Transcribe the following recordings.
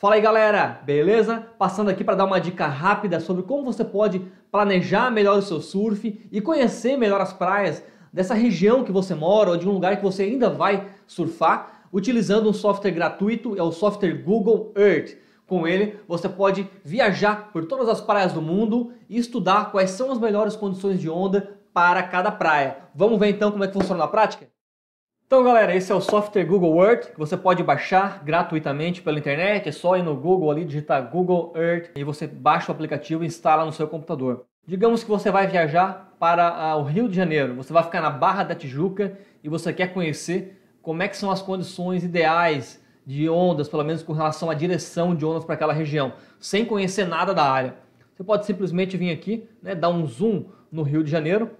Fala aí galera, beleza? Passando aqui para dar uma dica rápida sobre como você pode planejar melhor o seu surf e conhecer melhor as praias dessa região que você mora ou de um lugar que você ainda vai surfar utilizando um software gratuito, é o software Google Earth. Com ele, você pode viajar por todas as praias do mundo e estudar quais são as melhores condições de onda para cada praia. Vamos ver então como é que funciona na prática? Então, galera, esse é o software Google Earth que você pode baixar gratuitamente pela internet. É só ir no Google ali, digitar Google Earth e você baixa o aplicativo e instala no seu computador. Digamos que você vai viajar para ah, o Rio de Janeiro, você vai ficar na Barra da Tijuca e você quer conhecer como é que são as condições ideais de ondas, pelo menos com relação à direção de ondas para aquela região, sem conhecer nada da área. Você pode simplesmente vir aqui, né, dar um zoom no Rio de Janeiro.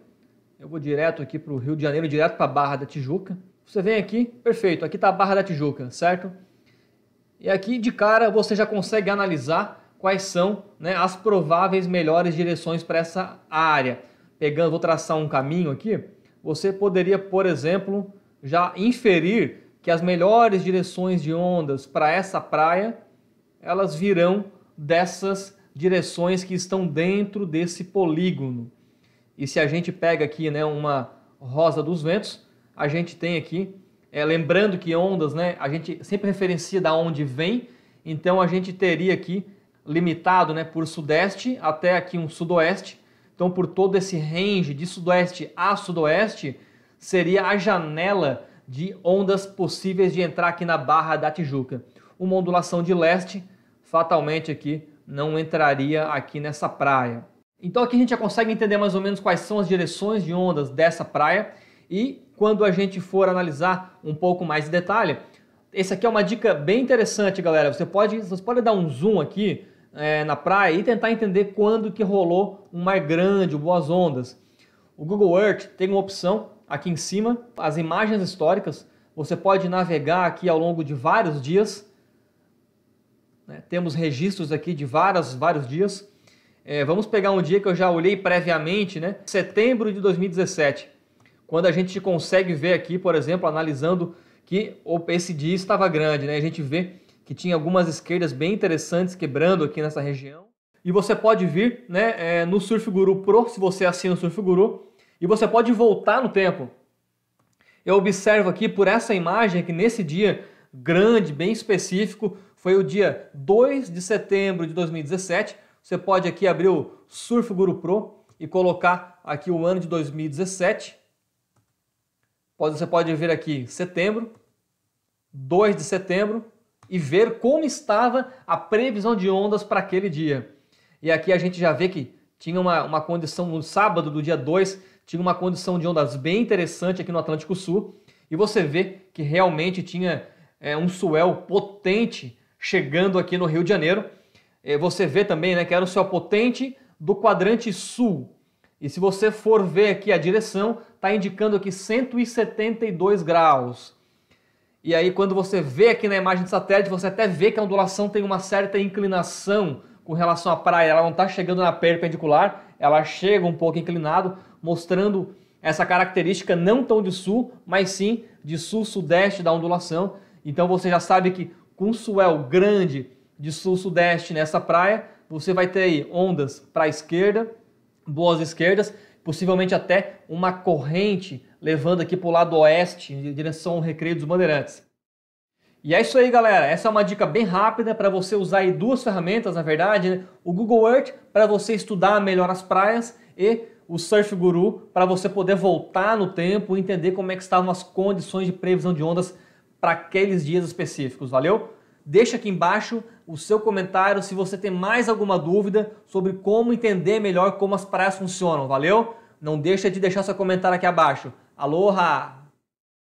Eu vou direto aqui para o Rio de Janeiro, direto para a Barra da Tijuca. Você vem aqui, perfeito, aqui está a Barra da Tijuca, certo? E aqui de cara você já consegue analisar quais são né, as prováveis melhores direções para essa área. Pegando, vou traçar um caminho aqui, você poderia, por exemplo, já inferir que as melhores direções de ondas para essa praia, elas virão dessas direções que estão dentro desse polígono. E se a gente pega aqui né, uma rosa dos ventos, a gente tem aqui. É, lembrando que ondas, né, a gente sempre referencia da onde vem, então a gente teria aqui limitado né, por sudeste até aqui um sudoeste. Então, por todo esse range de sudoeste a sudoeste, seria a janela de ondas possíveis de entrar aqui na Barra da Tijuca. Uma ondulação de leste, fatalmente aqui, não entraria aqui nessa praia. Então aqui a gente já consegue entender mais ou menos quais são as direções de ondas dessa praia e quando a gente for analisar um pouco mais de detalhe, essa aqui é uma dica bem interessante, galera. Você pode, você pode dar um zoom aqui é, na praia e tentar entender quando que rolou um mar grande, boas ondas. O Google Earth tem uma opção aqui em cima, as imagens históricas. Você pode navegar aqui ao longo de vários dias. Né? Temos registros aqui de várias, vários dias. É, vamos pegar um dia que eu já olhei previamente, né? Setembro de 2017 quando a gente consegue ver aqui, por exemplo, analisando que esse dia estava grande, né? A gente vê que tinha algumas esquerdas bem interessantes quebrando aqui nessa região. E você pode vir né, é, no Surf Guru Pro, se você é assina o Surf Guru, e você pode voltar no tempo. Eu observo aqui por essa imagem que nesse dia grande, bem específico, foi o dia 2 de setembro de 2017. Você pode aqui abrir o Surf Guru Pro e colocar aqui o ano de 2017 você pode vir aqui setembro, 2 de setembro, e ver como estava a previsão de ondas para aquele dia. E aqui a gente já vê que tinha uma, uma condição, no sábado do dia 2, tinha uma condição de ondas bem interessante aqui no Atlântico Sul, e você vê que realmente tinha é, um suel potente chegando aqui no Rio de Janeiro. É, você vê também né, que era o um suel potente do quadrante sul, e se você for ver aqui a direção, está indicando aqui 172 graus. E aí quando você vê aqui na imagem de satélite, você até vê que a ondulação tem uma certa inclinação com relação à praia. Ela não está chegando na perpendicular, ela chega um pouco inclinado, mostrando essa característica não tão de sul, mas sim de sul-sudeste da ondulação. Então você já sabe que com um suel grande de sul-sudeste nessa praia, você vai ter aí ondas para a esquerda, boas esquerdas, possivelmente até uma corrente levando aqui para o lado oeste, em direção ao Recreio dos Bandeirantes. E é isso aí, galera. Essa é uma dica bem rápida para você usar aí duas ferramentas, na verdade, né? o Google Earth para você estudar melhor as praias e o Surf Guru para você poder voltar no tempo e entender como é que estavam as condições de previsão de ondas para aqueles dias específicos, valeu? Deixa aqui embaixo o seu comentário, se você tem mais alguma dúvida sobre como entender melhor como as praias funcionam, valeu? Não deixa de deixar seu comentário aqui abaixo. Aloha!